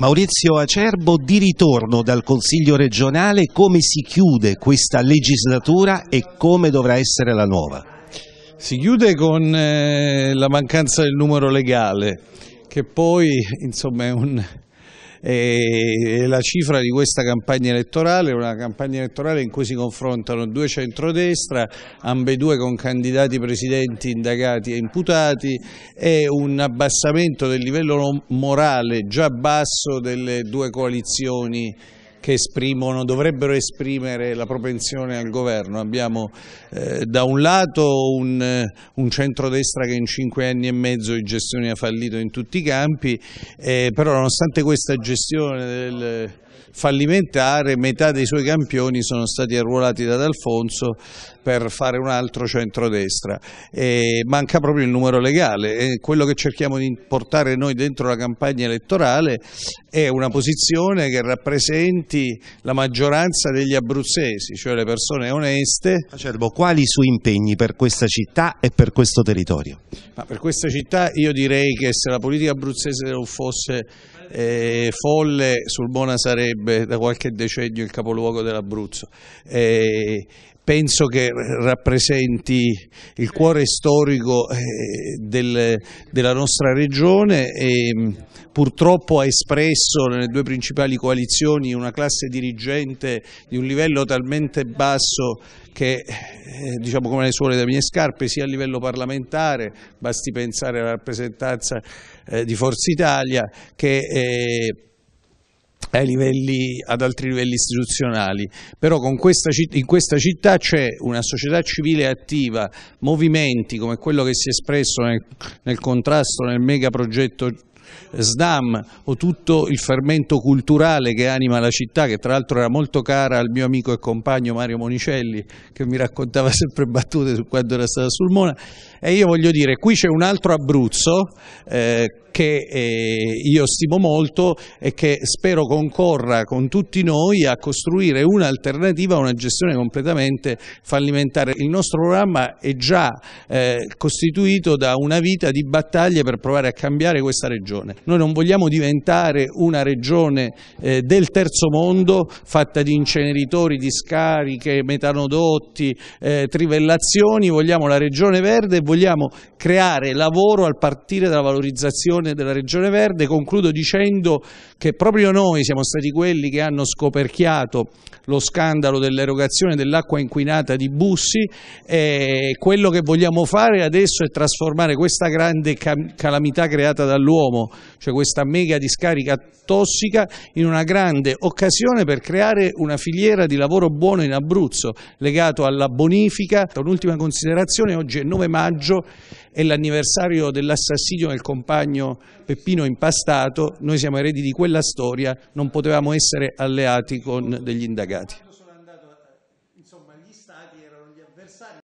Maurizio Acerbo di ritorno dal Consiglio regionale, come si chiude questa legislatura e come dovrà essere la nuova? Si chiude con eh, la mancanza del numero legale, che poi insomma, è un, e la cifra di questa campagna elettorale è una campagna elettorale in cui si confrontano due centrodestra, ambedue con candidati presidenti indagati e imputati e un abbassamento del livello morale già basso delle due coalizioni che esprimono, dovrebbero esprimere la propensione al governo. Abbiamo eh, da un lato un, eh, un, centrodestra che in cinque anni e mezzo di gestione ha fallito in tutti i campi, eh, però nonostante questa gestione del fallimentare, metà dei suoi campioni sono stati arruolati da D'Alfonso per fare un altro centrodestra. E manca proprio il numero legale e quello che cerchiamo di portare noi dentro la campagna elettorale è una posizione che rappresenta presenti la maggioranza degli abruzzesi, cioè le persone oneste. Acerbo, quali i suoi impegni per questa città e per questo territorio? Ma per questa città io direi che se la politica abruzzese non fosse eh, folle, Sulmona sarebbe da qualche decennio il capoluogo dell'Abruzzo. Eh, penso che rappresenti il cuore storico eh, del, della nostra regione e purtroppo ha espresso nelle due principali coalizioni una classe dirigente di un livello talmente basso che, eh, diciamo come le suole delle mie scarpe, sia a livello parlamentare, basti pensare alla rappresentanza eh, di Forza Italia, che... Eh, Livelli, ad altri livelli istituzionali, però questa, in questa città c'è una società civile attiva, movimenti come quello che si è espresso nel, nel contrasto nel megaprogetto Sdam o tutto il fermento culturale che anima la città, che tra l'altro era molto cara al mio amico e compagno Mario Monicelli, che mi raccontava sempre battute su quando era stata a Sulmona. E io voglio dire, qui c'è un altro Abruzzo eh, che eh, io stimo molto e che spero concorra con tutti noi a costruire un'alternativa a una gestione completamente fallimentare. Il nostro programma è già eh, costituito da una vita di battaglie per provare a cambiare questa regione regione. Noi non vogliamo diventare una regione eh, del terzo mondo fatta di inceneritori, discariche, metanodotti, eh, trivellazioni, vogliamo la regione verde e vogliamo creare lavoro al partire dalla valorizzazione della regione verde. Concludo dicendo che proprio noi siamo stati quelli che hanno scoperchiato lo scandalo dell'erogazione dell'acqua inquinata di Bussi e quello che vogliamo fare adesso è trasformare questa grande calamità creata dall'uomo cioè questa mega discarica tossica, in una grande occasione per creare una filiera di lavoro buono in Abruzzo legato alla bonifica. Un'ultima considerazione, oggi è 9 maggio, è l'anniversario dell'assassinio del compagno Peppino Impastato, noi siamo eredi di quella storia, non potevamo essere alleati con degli indagati.